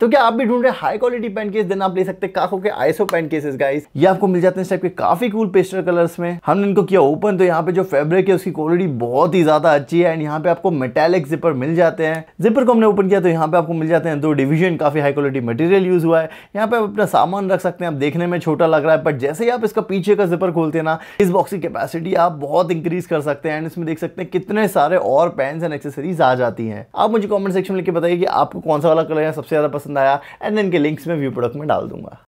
तो क्या आप भी ढूंढ रहे हाई क्वालिटी पेंट केस देना आप ले सकते हैं काको के आईसो पेंट केसेस गाइस ये आपको मिल जाते हैं इस टाइप के काफी कूल पेस्टर कलर्स में हमने इनको किया ओपन तो यहाँ पे जो फैब्रिक है उसकी क्वालिटी बहुत ही ज्यादा अच्छी है एंड यहाँ पे आपको मेटेलिक जिपर मिल जाते हैं जिपर को हमने ओपन किया तो यहाँ पे आपको मिल जाते हैं दो डिविजन काफी हाई क्वालिटी मटेरियल यूज हुआ है यहाँ पे आप अपना सामान रख सकते हैं आप देखने में छोटा लग रहा है बट जैसे ही आप इसका पीछे का जिपर खोलते हैं ना इस बॉक्स की कैपेसिटी आप बहुत इंक्रीज कर सकते हैं एंड इसमें देख सकते हैं कितने सारे और पेन्स एंड एक्सेसरीज आ जाती है आप मुझे कॉमेंट सेक्शन में लेकर बताइए कि आपको कौन सा वाला कलर है सबसे ज्यादा पसंद आया एंड इनके लिंक्स में व्यू प्रोडक्ट में डाल दूंगा